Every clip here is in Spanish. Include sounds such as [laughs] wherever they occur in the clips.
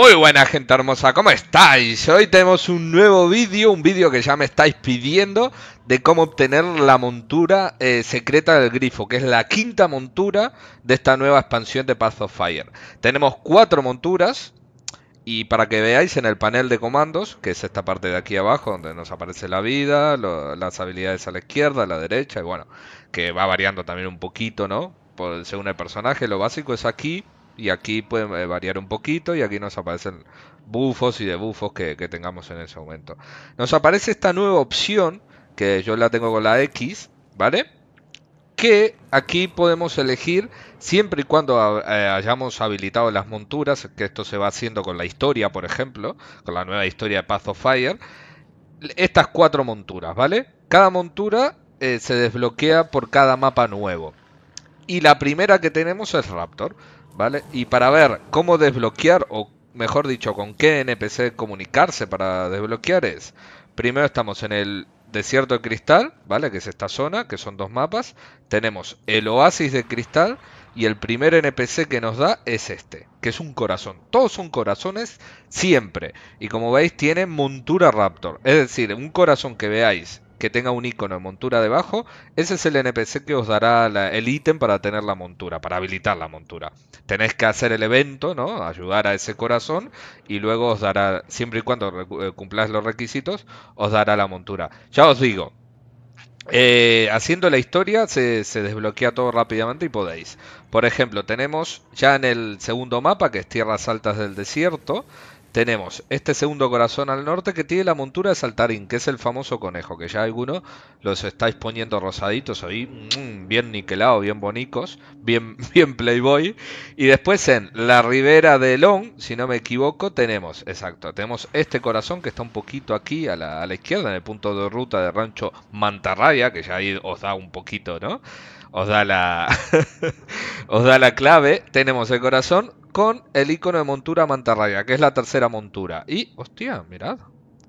Muy buena gente hermosa, ¿cómo estáis? Hoy tenemos un nuevo vídeo, un vídeo que ya me estáis pidiendo de cómo obtener la montura eh, secreta del grifo, que es la quinta montura de esta nueva expansión de Path of Fire. Tenemos cuatro monturas y para que veáis en el panel de comandos, que es esta parte de aquí abajo donde nos aparece la vida, las habilidades a la izquierda, a la derecha y bueno, que va variando también un poquito, ¿no? según el personaje, lo básico es aquí y aquí pueden eh, variar un poquito y aquí nos aparecen bufos y debufos que, tengamos en ese momento. Nos aparece esta nueva opción que yo la tengo con la X, ¿vale? Que aquí podemos elegir siempre y cuando eh, hayamos habilitado las monturas, que esto se va haciendo con la historia, por ejemplo, con la nueva historia de Path of Fire, estas cuatro monturas, ¿vale? Cada montura eh, se desbloquea por cada mapa nuevo. Y la primera que tenemos es Raptor. Y para ver cómo desbloquear, o mejor dicho, con qué NPC comunicarse para desbloquear es, primero estamos en el desierto de cristal, ¿vale? Que es esta zona, que son dos mapas, tenemos el oasis de cristal y el primer NPC que nos da es este, que es un corazón. Todos son corazones siempre. Y como veis, tiene montura Raptor. Es decir, un corazón que veáis que tenga un icono de montura debajo, ese es el NPC que os dará el ítem para tener la montura, para habilitar la montura. Tenéis que hacer el evento, ¿no? Ayudar a ese corazón y luego os dará, siempre y cuando eh, cumpláis los requisitos, os dará la montura. Ya os digo, eh, haciendo la historia se, desbloquea todo rápidamente y podéis. Por ejemplo, tenemos ya en el segundo mapa, que es Tierras Altas del Desierto, tenemos este segundo corazón al norte que tiene la montura de saltarín, que es el famoso conejo, que ya algunos los estáis poniendo rosaditos ahí, mm, bien niquelados, bien bonicos, bien, [laughs] bien playboy. Y después en la ribera de Long, si no me equivoco, tenemos, exacto, tenemos este corazón que está un poquito aquí a la, a la izquierda, en el punto de ruta de Rancho Mantarraya, que ya ahí os da un poquito, ¿no? Os da la, [laughs] os da la clave. Tenemos el corazón con el icono de montura mantarraya, que es la tercera montura. Y, hostia, mirad,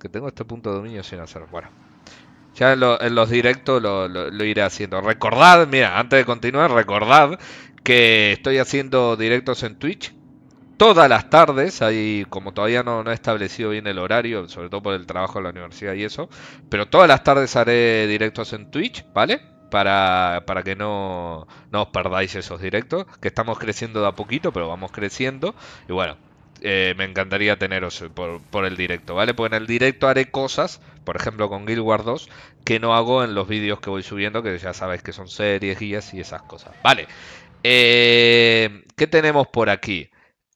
que tengo este punto de dominio sin hacer. Bueno, ya en, los directos lo, iré haciendo. Recordad, mira, antes de continuar, recordad que estoy haciendo directos en Twitch. Todas las tardes, ahí como todavía no, no he establecido bien el horario, sobre todo por el trabajo en la universidad y eso, pero todas las tardes haré directos en Twitch, ¿vale? para, que no, no, os perdáis esos directos, que estamos creciendo de a poquito, pero vamos creciendo. Y bueno, eh, me encantaría teneros por, el directo, ¿vale? Pues en el directo haré cosas, por ejemplo con Guild Wars 2, que no hago en los vídeos que voy subiendo, que ya sabéis que son series, guías y esas cosas. Vale, eh, ¿qué tenemos por aquí?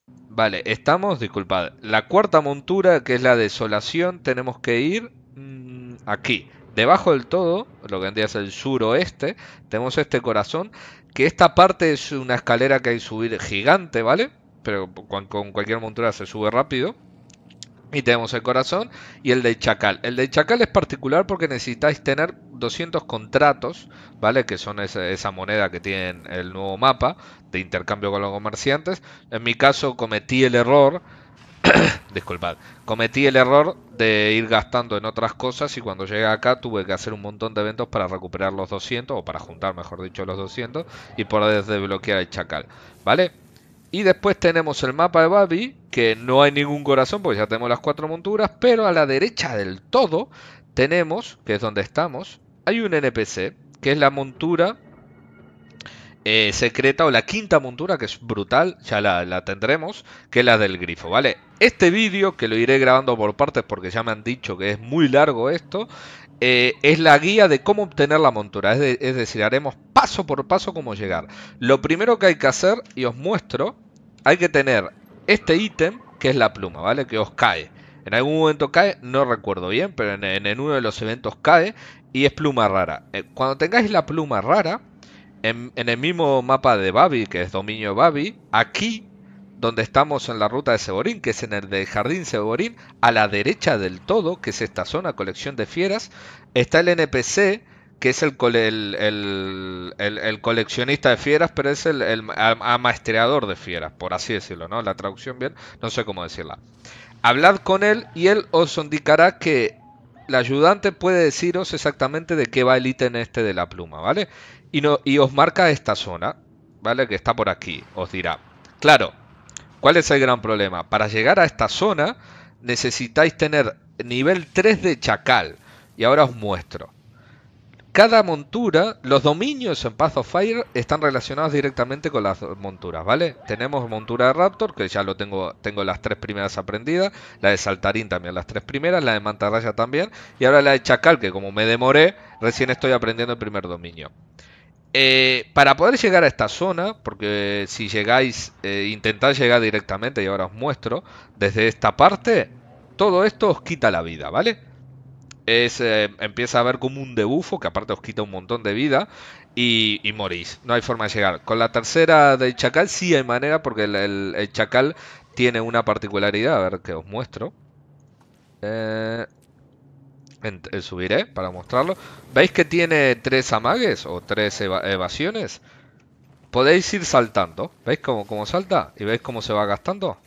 Vale, estamos, disculpad, la cuarta montura, que es la desolación, tenemos que ir mm, aquí. Debajo del todo, lo que vendría es el suroeste, tenemos este corazón, que esta parte es una escalera que hay que subir gigante, ¿vale? Pero con, cualquier montura se sube rápido. Y tenemos el corazón y el de Chacal. El de Chacal es particular porque necesitáis tener 200 contratos, ¿vale? Que son esa, esa, moneda que tiene el nuevo mapa de intercambio con los comerciantes. En mi caso cometí el error [coughs] disculpad, cometí el error de ir gastando en otras cosas y cuando llegué acá tuve que hacer un montón de eventos para recuperar los 200, o para juntar, mejor dicho, los 200, y poder desbloquear el chacal, ¿vale? Y después tenemos el mapa de Babi, que no hay ningún corazón, porque ya tenemos las cuatro monturas, pero a la derecha del todo tenemos, que es donde estamos, hay un NPC, que es la montura eh, secreta o la quinta montura, que es brutal, ya la, tendremos, que es la del grifo, ¿vale? Este vídeo, que lo iré grabando por partes porque ya me han dicho que es muy largo esto, eh, es la guía de cómo obtener la montura, es, decir, haremos paso por paso cómo llegar. Lo primero que hay que hacer, y os muestro, hay que tener este ítem, que es la pluma, ¿vale? Que os cae. En algún momento cae, no recuerdo bien, pero en, uno de los eventos cae y es pluma rara. Eh, cuando tengáis la pluma rara, en, el mismo mapa de Babi, que es dominio Babi, aquí donde estamos en la ruta de Seborín, que es en el de Jardín Seborín, a la derecha del todo, que es esta zona, colección de fieras, está el NPC, que es el, el, coleccionista de fieras, pero es el, amaestreador de fieras, por así decirlo, ¿no? La traducción bien, no sé cómo decirla. Hablad con él y él os indicará que el ayudante puede deciros exactamente de qué va el ítem este de la pluma, ¿vale? y, os marca esta zona, ¿vale? Que está por aquí. Os dirá, claro, ¿cuál es el gran problema? Para llegar a esta zona necesitáis tener nivel 3 de chacal. Y ahora os muestro. Cada montura, los dominios en Path of Fire están relacionados directamente con las monturas, ¿vale? Tenemos montura de Raptor, que ya lo tengo, tengo las tres primeras aprendidas, la de Saltarín también las tres primeras, la de Mantarraya también, y ahora la de Chacal, que como me demoré, recién estoy aprendiendo el primer dominio. Eh, para poder llegar a esta zona, porque si llegáis, eh, intentáis llegar directamente, y ahora os muestro, desde esta parte, todo esto os quita la vida, ¿vale? Eh, empieza a ver como un debufo, que aparte os quita un montón de vida, y, morís. No hay forma de llegar. Con la tercera del chacal sí hay manera, porque el, el chacal tiene una particularidad, a ver que os muestro subiré para mostrarlo. ¿Veis que tiene tres amagues o tres evasiones? Podéis ir saltando. ¿Veis cómo, cómo, salta? ¿Y veis cómo se va gastando?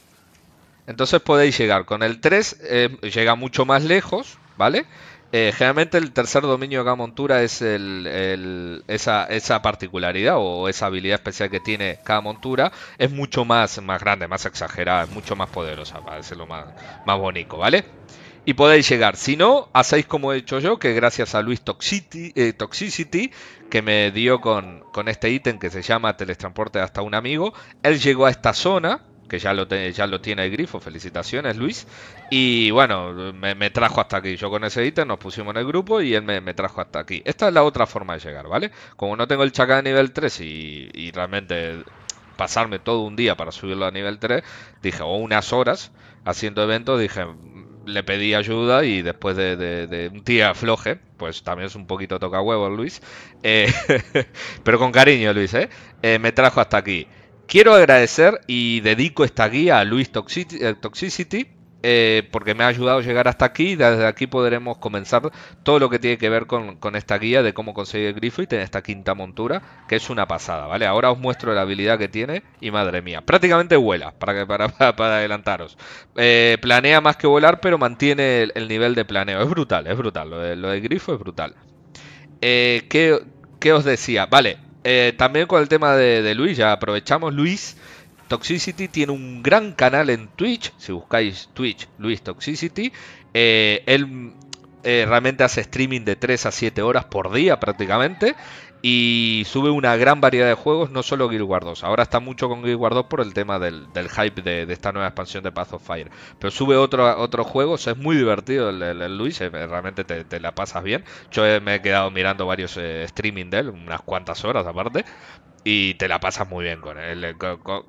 Entonces podéis llegar. Con el 3 eh, llega mucho más lejos, ¿vale? Eh, generalmente el tercer dominio de cada montura es el, esa, esa, particularidad o esa habilidad especial que tiene cada montura. Es mucho más, más grande, más exagerada, es mucho más poderosa, para decirlo más, más bonito, ¿vale? y podéis llegar. Si no, hacéis como he hecho yo, que gracias a Luis Toxicity, eh, Toxicity que me dio con, este ítem que se llama Teletransporte hasta un amigo, él llegó a esta zona, que ya lo, ya lo tiene el grifo, felicitaciones Luis, y bueno, me, trajo hasta aquí, yo con ese ítem nos pusimos en el grupo y él me, trajo hasta aquí. Esta es la otra forma de llegar, ¿vale? Como no tengo el chacá de nivel 3 y, y realmente pasarme todo un día para subirlo a nivel 3, dije, o unas horas haciendo eventos, dije, le pedí ayuda y después de, un día floje, pues también es un poquito toca huevo Luis, eh, [laughs] pero con cariño Luis, ¿eh? Eh, me trajo hasta aquí. Quiero agradecer y dedico esta guía a Luis Toxicity eh, porque me ha ayudado a llegar hasta aquí. Desde aquí podremos comenzar todo lo que tiene que ver con, esta guía de cómo conseguir grifo el y tener esta quinta montura, que es una pasada, ¿vale? Ahora os muestro la habilidad que tiene y madre mía, prácticamente vuela, para, para, [laughs] para adelantaros. Eh, planea más que volar, pero mantiene el, nivel de planeo. Es brutal, es brutal, lo de, Grifo es brutal. Eh, ¿qué, ¿qué, os decía? Vale, también con el tema de, de Luis, ya aprovechamos Luis. Toxicity tiene un gran canal en Twitch. Si buscáis Twitch, Luis Toxicity, eh, él eh, realmente hace streaming de 3 a 7 horas por día prácticamente y sube una gran variedad de juegos, no solo Guild Wars 2. Ahora está mucho con Guild Wars 2 por el tema del, hype de, esta nueva expansión de Path of Fire. Pero sube otros otro juegos, es muy divertido el, Luis, eh, realmente te, la pasas bien. Yo me he quedado mirando varios eh, streaming de él, unas cuantas horas aparte. Y te la pasas muy bien con él. Eh,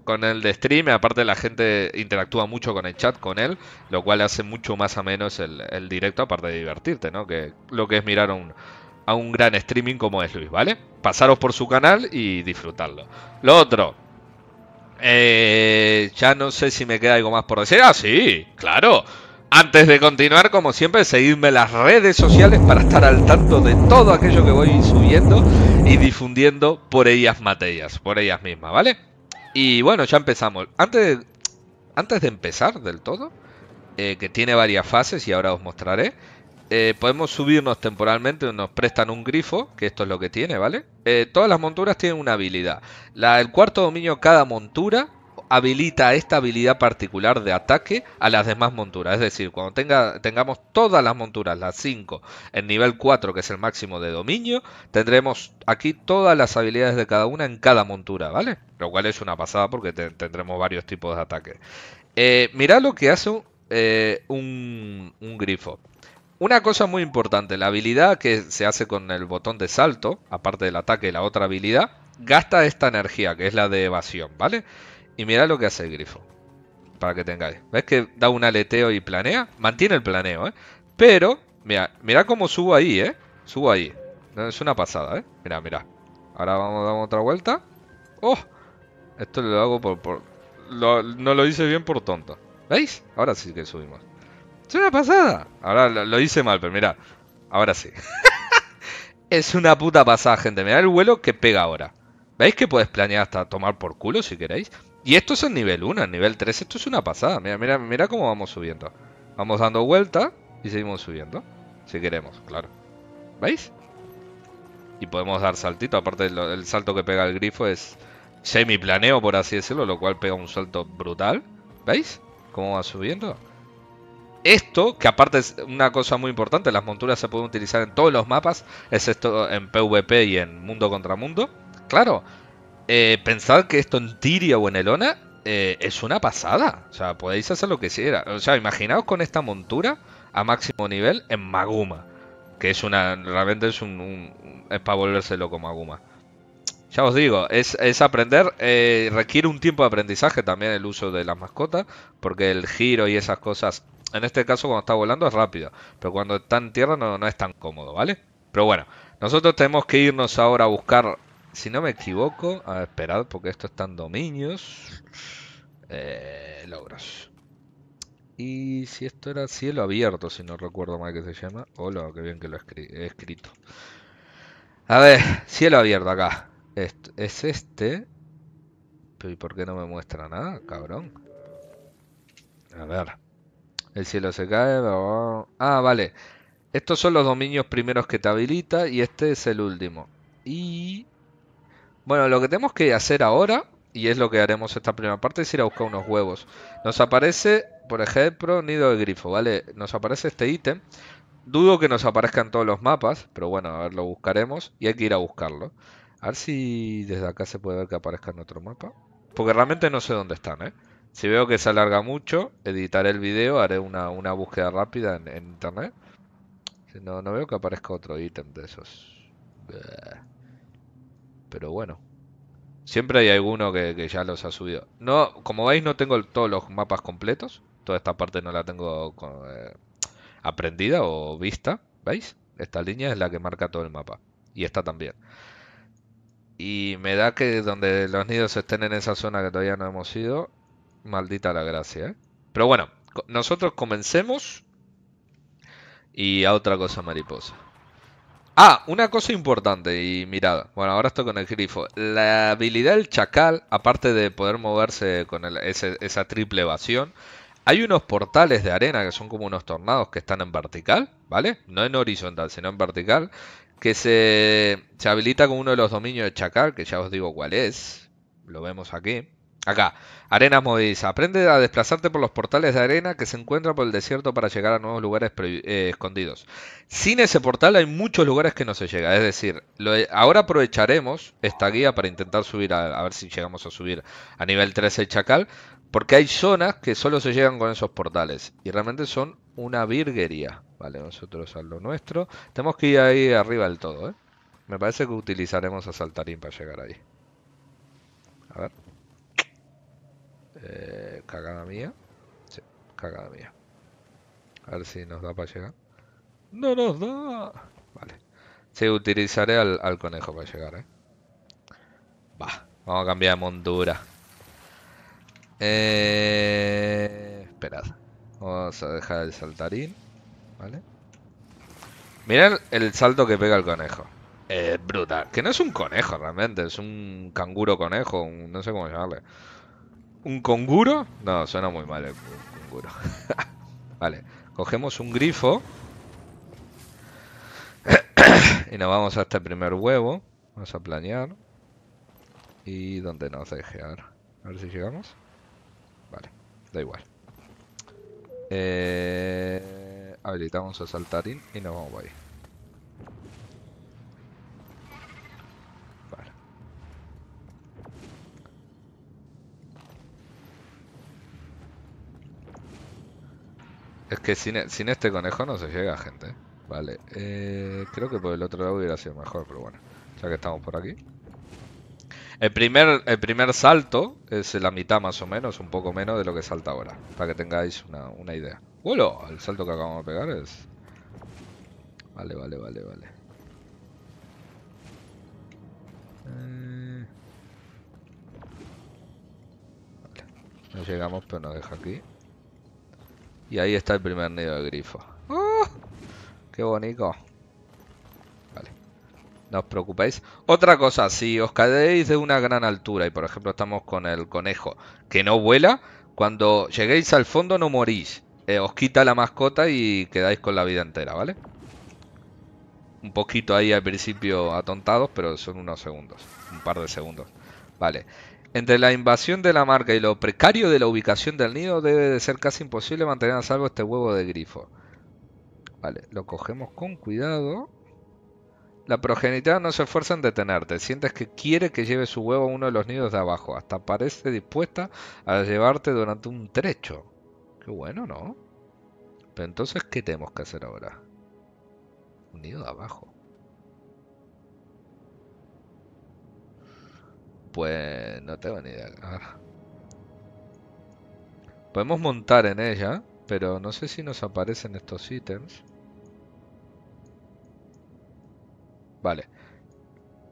con, el de stream, aparte la gente interactúa mucho con el chat, con él, lo cual hace mucho más o menos el, el directo, aparte de divertirte, ¿no? Que lo que es mirar un, a un gran streaming como es Luis, ¿vale? Pasaros por su canal y disfrutarlo. Lo otro, eh, ya no sé si me queda algo más por decir. Ah, sí, claro. Antes de continuar, como siempre, seguidme las redes sociales para estar al tanto de todo aquello que voy subiendo y difundiendo por ellas materias, por ellas mismas, ¿vale? Y bueno, ya empezamos. Antes de, antes de empezar del todo, eh, que tiene varias fases y ahora os mostraré. Eh, podemos subirnos temporalmente, nos prestan un grifo, que esto es lo que tiene, ¿vale? Eh, todas las monturas tienen una habilidad. La, el cuarto dominio, cada montura habilita esta habilidad particular de ataque a las demás monturas. Es decir, cuando tengamos todas las monturas, las 5, en nivel 4, que es el máximo de dominio, tendremos aquí todas las habilidades de cada una en cada montura, ¿vale? Lo cual es una pasada porque tendremos varios tipos de ataques. Eh, mirá lo que hace eh, un, un grifo. Una cosa muy importante, la habilidad que se hace con el botón de salto, aparte del ataque y la otra habilidad, gasta esta energía, que es la de evasión, ¿vale? Y mira lo que hace el grifo, para que tengáis. ¿Ves que da un aleteo y planea? Mantiene el planeo, ¿eh? Pero, mira, mira cómo subo ahí, ¿eh? Subo ahí. Es una pasada, ¿eh? Mira, mira. Ahora vamos a dar otra vuelta. ¡Oh! Esto lo hago por... por... no lo hice bien por tonto. ¿Veis? Ahora sí que subimos. Es una pasada. Ahora lo, hice mal, pero mira, ahora sí. [laughs] es una puta pasada, gente. Mirá el vuelo que pega ahora. ¿Veis que puedes planear hasta tomar por culo si queréis? Y esto es el nivel 1, el nivel 3. Esto es una pasada. Mira, mira, mira cómo vamos subiendo. Vamos dando vuelta y seguimos subiendo. Si queremos, claro. ¿Veis? Y podemos dar saltito. Aparte, el salto que pega el grifo es semi-planeo, por así decirlo, lo cual pega un salto brutal. ¿Veis? Cómo va subiendo. Esto, que aparte es una cosa muy importante, las monturas se pueden utilizar en todos los mapas, es esto en PvP y en mundo contra mundo. Claro, eh, pensad que esto en Tiria o en Elona eh, es una pasada. O sea, podéis hacer lo que quisiera O sea, imaginaos con esta montura a máximo nivel en Maguma. Que es una. Realmente es un. es para volverse loco Maguma. Ya os digo, es, aprender, eh, requiere un tiempo de aprendizaje también el uso de las mascotas, porque el giro y esas cosas en este caso, cuando está volando es rápido, pero cuando está en tierra no, no es tan cómodo, ¿vale? Pero bueno, nosotros tenemos que irnos ahora a buscar, si no me equivoco, a esperar porque esto está en dominios, eh, logros. Y si esto era cielo abierto, si no recuerdo mal que se llama. Hola, qué bien que lo he escrito. A ver, cielo abierto acá. es este. ¿Y por qué no me muestra nada, cabrón? A ver. El cielo se cae. Ah, vale. Estos son los dominios primeros que te habilita y este es el último. Y... Bueno, lo que tenemos que hacer ahora, y es lo que haremos esta primera parte, es ir a buscar unos huevos. Nos aparece, por ejemplo, nido de grifo, ¿vale? Nos aparece este ítem. Dudo que nos aparezcan todos los mapas, pero bueno, a ver, lo buscaremos y hay que ir a buscarlo. A ver si desde acá se puede ver que aparezca en otro mapa. Porque realmente no sé dónde están, ¿eh? Si veo que se alarga mucho, editaré el video, haré una, búsqueda rápida en, internet. Si no, no veo que aparezca otro ítem de esos. Pero bueno. Siempre hay alguno que, ya los ha subido. No, como veis no tengo todos los mapas completos. Toda esta parte no la tengo eh, aprendida o vista. ¿Veis? Esta línea es la que marca todo el mapa. Y esta también. Y me da que donde los nidos estén en esa zona que todavía no hemos ido, Maldita la gracia, ¿eh? Pero bueno, nosotros comencemos. Y a otra cosa mariposa. Ah, una cosa importante y mirad, bueno, ahora estoy con el grifo. La habilidad del chacal, aparte de poder moverse con esa triple evasión, hay unos portales de arena que son como unos tornados que están en vertical, ¿vale? No en horizontal, sino en vertical, que se, se habilita con uno de los dominios de chacal, que ya os digo cuál es, lo vemos aquí. Acá, arena Movediza. Aprende a desplazarte por los portales de arena que se encuentran por el desierto para llegar a nuevos lugares eh, escondidos. Sin ese portal hay muchos lugares que no se llega. Es decir, ahora aprovecharemos esta guía para intentar subir, a, ver si llegamos a subir a nivel 13 el Chacal, porque hay zonas que solo se llegan con esos portales. Y realmente son una virguería. Vale, nosotros a lo nuestro. Tenemos que ir ahí arriba del todo, ¿eh? Me parece que utilizaremos a Saltarín para llegar ahí. A ver. Eh, cagada mía. Sí, cagada mía. A ver si nos da para llegar. ¡No nos da! Vale. Sí, utilizaré al, conejo para llegar, ¿eh? Va, vamos a cambiar de montura. Eh, esperad. Vamos a dejar el saltarín. ¿Vale? Mirad el salto que pega el conejo. Es brutal. Que no es un conejo realmente, es un canguro conejo, no sé cómo llamarle. ¿Un conguro? No, suena muy mal el conguro. [laughs] vale, cogemos un grifo. [coughs] y nos vamos a este primer huevo. Vamos a planear. Y donde nos deje. ahora? a ver si llegamos. Vale, da igual. Eh, habilitamos a saltarín y nos vamos ir. Es que sin, este conejo no se llega, gente. ¿eh? Vale, eh, creo que por el otro lado hubiera sido mejor, pero bueno, ya que estamos por aquí. El primer, el primer salto es la mitad más o menos, un poco menos de lo que salta ahora, para que tengáis una, idea. ¡Bueno! El salto que acabamos de pegar es... Vale, vale, vale, vale. Eh, vale. No llegamos, pero nos deja aquí. Y ahí está el primer nido de grifo. ¡Oh! ¡Qué bonito! Vale. No os preocupéis. Otra cosa, si os caéis de una gran altura, y por ejemplo estamos con el conejo, que no vuela, cuando lleguéis al fondo no morís. Eh, os quita la mascota y quedáis con la vida entera, ¿vale? Un poquito ahí al principio atontados, pero son unos segundos. Un par de segundos. Vale. Entre la invasión de la marca y lo precario de la ubicación del nido, debe de ser casi imposible mantener a salvo este huevo de grifo. Vale, lo cogemos con cuidado. La progenitora no se esfuerza en detenerte. Sientes que quiere que lleve su huevo a uno de los nidos de abajo. Hasta parece dispuesta a llevarte durante un trecho. Qué bueno, ¿no? Pero entonces, ¿qué tenemos que hacer ahora? Un nido de abajo. Pues no tengo ni idea. Podemos montar en ella, pero no sé si nos aparecen estos ítems. Vale.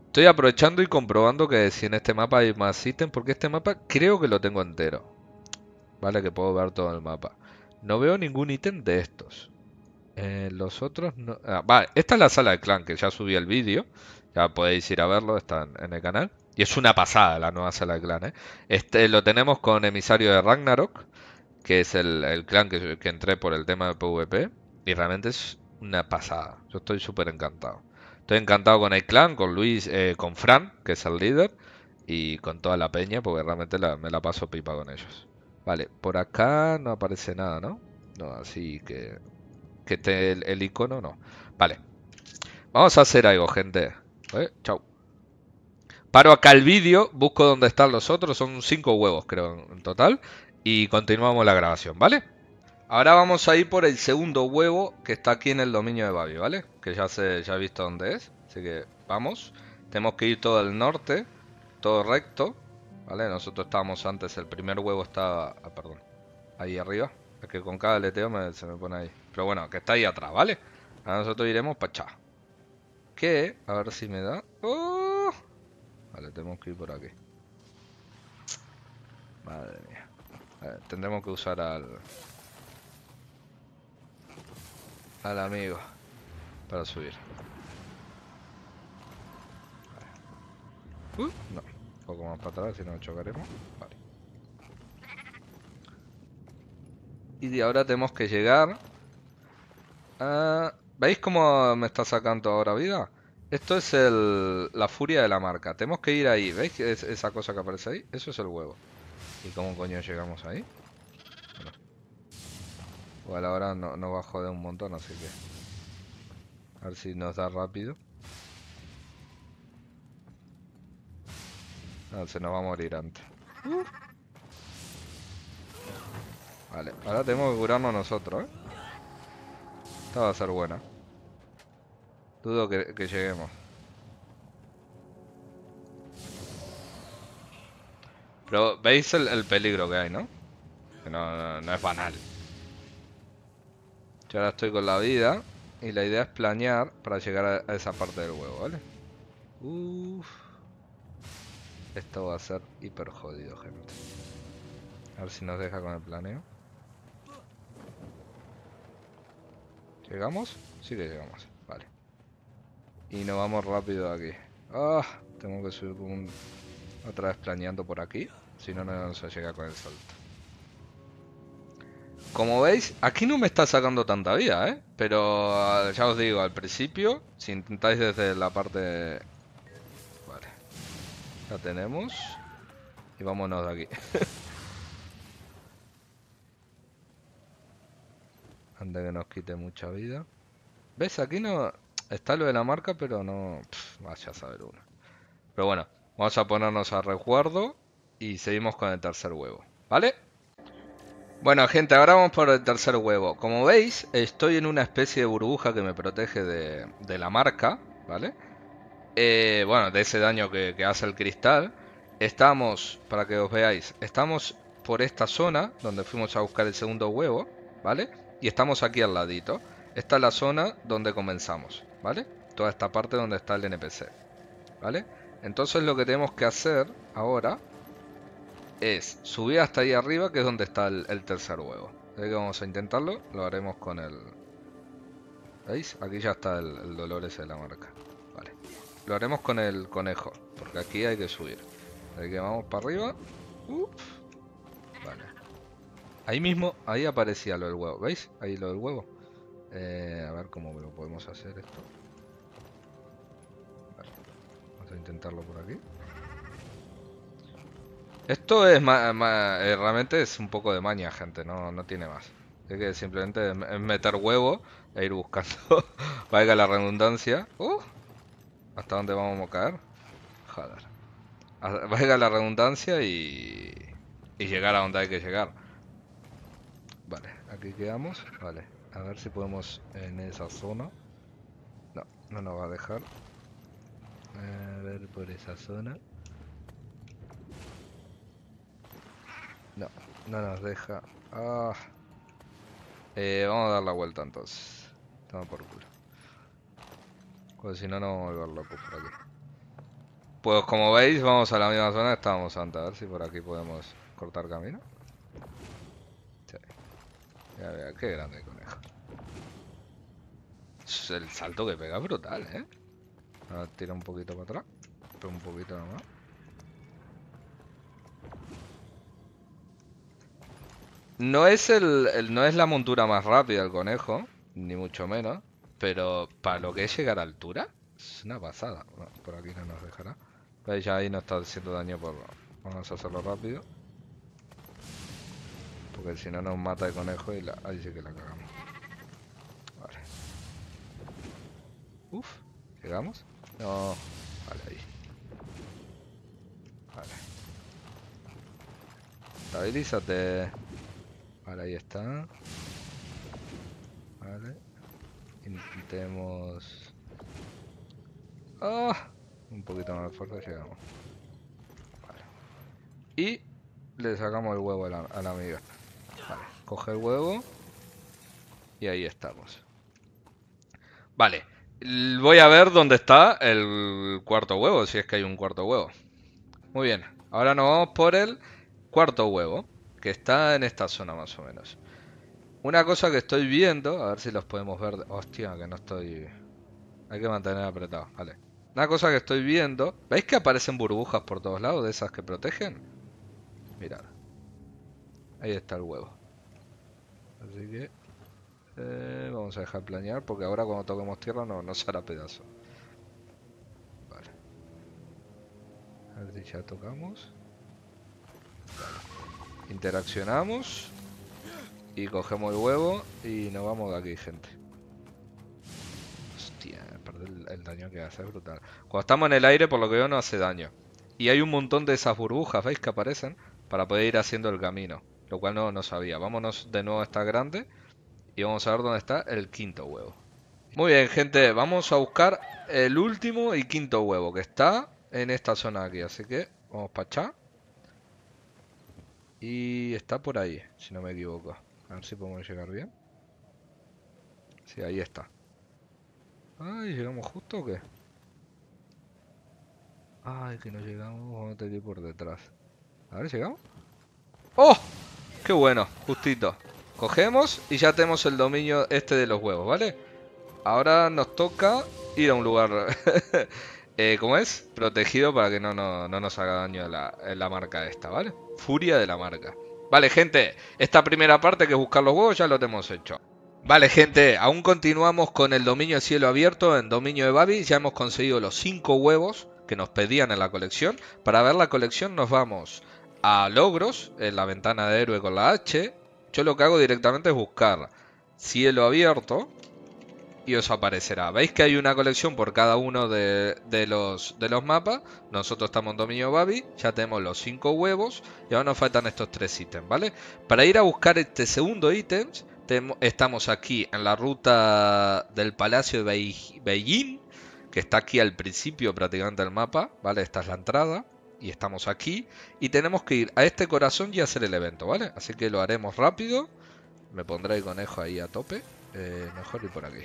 Estoy aprovechando y comprobando que si en este mapa hay más ítems, porque este mapa creo que lo tengo entero. Vale, que puedo ver todo el mapa. No veo ningún ítem de estos. Eh, los otros no... Ah, vale, esta es la sala de clan, que ya subí el vídeo. Ya podéis ir a verlo, está en el canal. Y es una pasada la nueva sala de clan. ¿eh? Este, lo tenemos con Emisario de Ragnarok, que es el, clan que, entré por el tema de PvP. Y realmente es una pasada. Yo estoy súper encantado. Estoy encantado con el clan, con Luis, eh, con Fran, que es el líder, y con toda la peña, porque realmente me la paso pipa con ellos. Vale, por acá no aparece nada, ¿no? No, así que... Que esté el, icono, no. Vale. Vamos a hacer algo, gente. Eh, chau. Chao. Paro acá el vídeo, busco dónde están los otros, son cinco huevos creo en total, y continuamos la grabación, ¿vale? Ahora vamos a ir por el segundo huevo que está aquí en el dominio de Babi, ¿vale? Que ya, se, ya he visto dónde es, así que vamos. Tenemos que ir todo al norte, todo recto, ¿vale? Nosotros estábamos antes, el primer huevo estaba ah, perdón, ahí arriba. Es que con cada leteo se me pone ahí. Pero bueno, que está ahí atrás, ¿vale? Ahora nosotros iremos para allá. Que, a ver si me da... ¡Oh! tenemos que ir por aquí. Madre mía. tendremos que usar al... Al amigo. Para subir. Uh. no. Un poco más para atrás, si no chocaremos. Vale. Y ahora tenemos que llegar ¿Veis cómo me está sacando ahora vida? Esto es el, la furia de la marca. Tenemos que ir ahí. ¿Veis esa cosa que aparece ahí? Eso es el huevo. ¿Y cómo coño llegamos ahí? Bueno. Igual ahora no, no va a joder un montón, así que... A ver si nos da rápido. se nos va a morir antes. Vale, ahora tenemos que curarnos nosotros, ¿eh? Esta va a ser buena. Dudo que, lleguemos. Pero veis el, peligro que hay, ¿no? Que no, es banal. Yo ahora estoy con la vida y la idea es planear para llegar a, esa parte del huevo, ¿vale? Esto va a ser hiper jodido, gente. A ver si nos deja con el planeo. ¿Llegamos? Sí que llegamos. Y nos vamos rápido de aquí. Ah, tengo que subir otra vez planeando por aquí. Si no, no a llegar con el salto. Como veis, aquí no me está sacando tanta vida, ¿eh? Pero ah, ya os digo, al principio, si intentáis desde la parte... Vale. La tenemos. Y vámonos de aquí. [laughs] Antes que nos quite mucha vida. ¿Ves? Aquí no está lo de la marca, pero no. vaya a saber uno. Pero bueno, vamos a ponernos a recuerdo y seguimos con el tercer huevo, ¿vale? Bueno gente, ahora vamos por el tercer huevo. Como veis, estoy en una especie de burbuja que me protege de, de la marca, ¿vale? Eh, bueno, de ese daño que, que, hace el cristal. Estamos, para que os veáis, estamos por esta zona donde fuimos a buscar el segundo huevo, ¿vale? Y estamos aquí al ladito. Esta es la zona donde comenzamos. ¿vale? Toda esta parte donde está el NPC, ¿vale? Entonces lo que tenemos que hacer ahora es subir hasta ahí arriba, que es donde está el, tercer huevo. Así que vamos a intentarlo, lo haremos con el... ¿Veis? Aquí ya está el, dolor ese de la marca. Vale. Lo haremos con el conejo, porque aquí hay que subir. Así que vamos para arriba. Vale. Ahí mismo, ahí aparecía lo del huevo. ¿Veis? Ahí lo del huevo. Eh, a ver cómo lo podemos hacer esto. Vamos a intentarlo por aquí. Esto es eh, realmente es un poco de maña, gente, no, tiene más. Es que simplemente meter huevo e ir buscando. [laughs] Vaya la redundancia. Uh, ¿Hasta dónde vamos a caer? Joder. la redundancia Y llegar a donde hay que llegar. Vale, aquí quedamos. Vale. A ver si podemos en esa zona. No, no nos va a dejar. A ver por esa zona. No, no nos deja. Ah. Eh, vamos a dar la vuelta entonces. Estamos por culo. Pues si no, no vamos a volver locos por aquí. Pues como veis, vamos a la misma zona que estábamos antes. A ver si por aquí podemos cortar camino ya vea qué grande conejo conejo. El salto que pega brutal, ¿eh? tira un poquito para atrás. un poquito nomás. No es, el, no es la montura más rápida el conejo, ni mucho menos. Pero para lo que es llegar a altura, es una pasada. por aquí no nos dejará. veis ya ahí no está haciendo daño por... Vamos a hacerlo rápido. Porque si no nos mata el conejo y la... ahí sí que la cagamos. Vale. Uf, ¿llegamos? No. Vale, ahí. Vale. Estabilízate. Vale, ahí está. Vale. Intentemos... ¡Ah! Un poquito más de fuerza llegamos. Vale. Y le sacamos el huevo a la, a la amiga. Este. Coge el huevo. Y ahí estamos. Vale. Voy a ver dónde está el cuarto huevo, si es que hay un cuarto huevo. Muy bien. Ahora nos vamos por el cuarto huevo, que está en esta zona más o menos. Una cosa que estoy viendo, a ver si los podemos ver... Hostia, que no estoy... Hay que mantener apretado, vale. Una cosa que estoy viendo... ¿Veis que aparecen burbujas por todos lados de esas que protegen? Mirad. Ahí está el huevo. Así que eh, vamos a dejar planear porque ahora cuando toquemos tierra no, no hará pedazo. Vale. A ver si ya tocamos. Interaccionamos. Y cogemos el huevo y nos vamos de aquí, gente. Hostia, el, el daño que hace es brutal. Cuando estamos en el aire, por lo que veo, no hace daño. Y hay un montón de esas burbujas, ¿veis? Que aparecen para poder ir haciendo el camino lo cual no, sabía. Vámonos de nuevo a esta grande y vamos a ver dónde está el quinto huevo. Muy bien, gente, vamos a buscar el último y quinto huevo que está en esta zona aquí. Así que vamos para allá. Y está por ahí, si no me equivoco. A ver si podemos llegar bien. Sí, ahí está. Ay, ¿llegamos justo o qué? Ay, que no llegamos, no te di por detrás. A ver, ¿llegamos? ¡Oh! Qué bueno, justito. Cogemos y ya tenemos el dominio este de los huevos, ¿vale? Ahora nos toca ir a un lugar, [laughs] eh, ¿cómo es? Protegido para que no, no, nos haga daño la, la, marca esta, ¿vale? Furia de la marca. Vale, gente, esta primera parte que es buscar los huevos ya lo tenemos hecho. Vale, gente, aún continuamos con el dominio de cielo abierto en dominio de Babi. Ya hemos conseguido los 5 huevos que nos pedían en la colección. Para ver la colección nos vamos a logros en la ventana de héroe con la H, yo lo que hago directamente es buscar cielo abierto y os aparecerá. Veis que hay una colección por cada uno de, los, de los mapas. Nosotros estamos en dominio Babi, ya tenemos los cinco huevos y ahora nos faltan estos tres ítems, ¿vale? Para ir a buscar este segundo ítem, estamos aquí en la ruta del Palacio de Beijing, que está aquí al principio prácticamente del mapa, ¿vale? Esta es la entrada y estamos aquí y tenemos que ir a este corazón y hacer el evento, ¿vale? Así que lo haremos rápido. Me pondré el conejo ahí a tope. Eh, mejor ir por aquí.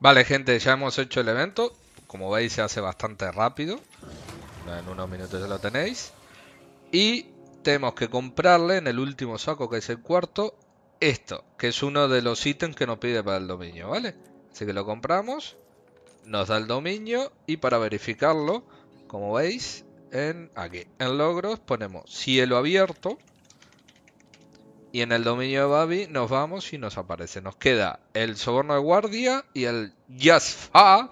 Vale, gente, ya hemos hecho el evento. Como veis, se hace bastante rápido. En unos minutos ya lo tenéis. Y tenemos que comprarle en el último saco, que es el cuarto, esto, que es uno de los ítems que nos pide para el dominio, ¿vale? Así que lo compramos, nos da el dominio y para verificarlo, como veis, en aquí, en logros ponemos cielo abierto y en el dominio de Babi nos vamos y nos aparece. Nos queda el soborno de guardia y el Yasfa,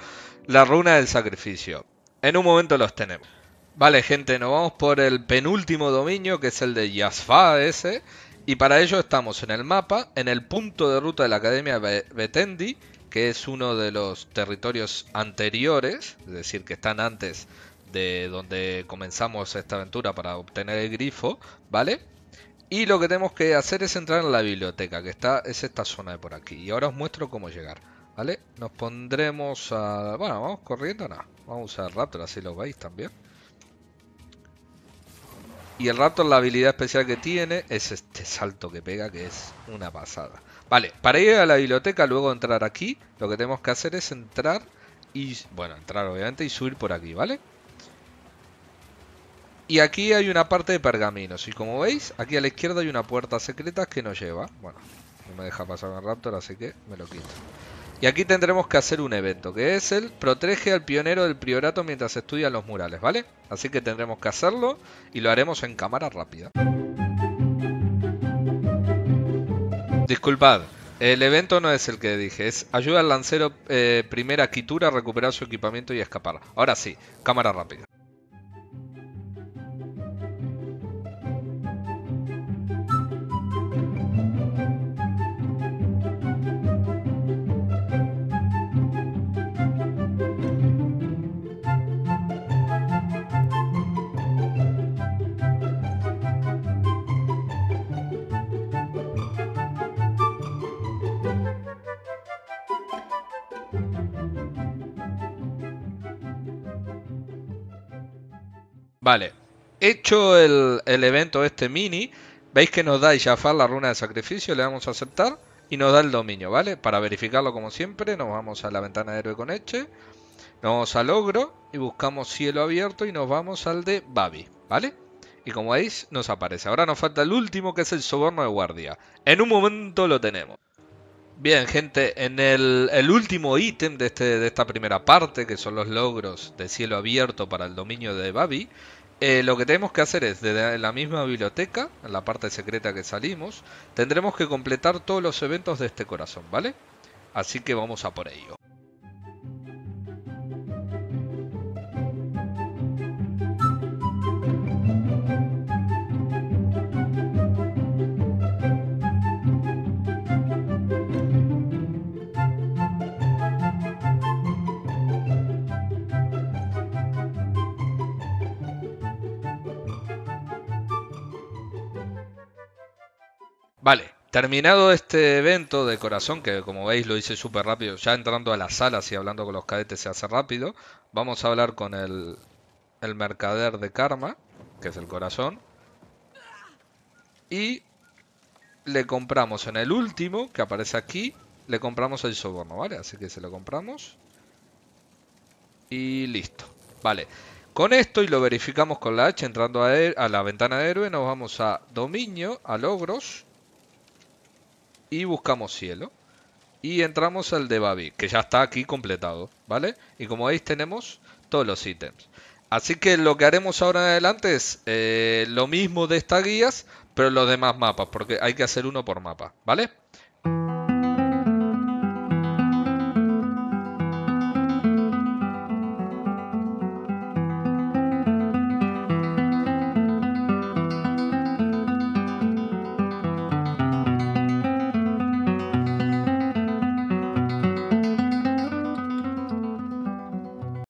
la runa del sacrificio. En un momento los tenemos. Vale, gente, nos vamos por el penúltimo dominio, que es el de Yasfa ese. Y para ello estamos en el mapa, en el punto de ruta de la Academia Betendi, que es uno de los territorios anteriores, es decir, que están antes de donde comenzamos esta aventura para obtener el grifo, ¿vale? Y lo que tenemos que hacer es entrar en la biblioteca, que está, es esta zona de por aquí. Y ahora os muestro cómo llegar, ¿vale? Nos pondremos a... Bueno, vamos corriendo, no. Vamos a usar Raptor, así lo veis también. Y el Raptor, la habilidad especial que tiene es este salto que pega, que es una pasada. Vale, para ir a la biblioteca, luego entrar aquí, lo que tenemos que hacer es entrar y... Bueno, entrar obviamente y subir por aquí, ¿vale? vale y aquí hay una parte de pergaminos. Y como veis, aquí a la izquierda hay una puerta secreta que nos lleva. Bueno, no me deja pasar un Raptor, así que me lo quito. Y aquí tendremos que hacer un evento, que es el protege al pionero del priorato mientras estudia los murales, ¿vale? Así que tendremos que hacerlo y lo haremos en cámara rápida. Disculpad, el evento no es el que dije, es ayuda al lancero eh, primera quitura a recuperar su equipamiento y escapar. Ahora sí, cámara rápida. Vale, hecho el, el evento este mini, veis que nos da Ishafar la runa de sacrificio, le vamos a aceptar y nos da el dominio, ¿vale? Para verificarlo como siempre, nos vamos a la ventana de héroe con Eche, nos vamos al ogro y buscamos cielo abierto y nos vamos al de Babi, ¿vale? Y como veis, nos aparece. Ahora nos falta el último, que es el soborno de guardia. En un momento lo tenemos. Bien, gente, en el, último ítem de, este, de, esta primera parte, que son los logros de cielo abierto para el dominio de Babi, eh, lo que tenemos que hacer es, desde la misma biblioteca, en la parte secreta que salimos, tendremos que completar todos los eventos de este corazón, ¿vale? Así que vamos a por ello. Vale, terminado este evento de corazón, que como veis lo hice súper rápido, ya entrando a las salas y hablando con los cadetes se hace rápido, vamos a hablar con el, mercader de karma, que es el corazón, y le compramos en el último, que aparece aquí, le compramos el soborno, ¿vale? Así que se lo compramos. Y listo. Vale. Con esto y lo verificamos con la H, entrando a, a, la ventana de héroe, nos vamos a dominio, a logros y buscamos cielo. Y entramos al de Babi, que ya está aquí completado, ¿vale? Y como veis tenemos todos los ítems. Así que lo que haremos ahora adelante es eh, lo mismo de estas guías, pero los demás mapas, porque hay que hacer uno por mapa, ¿vale?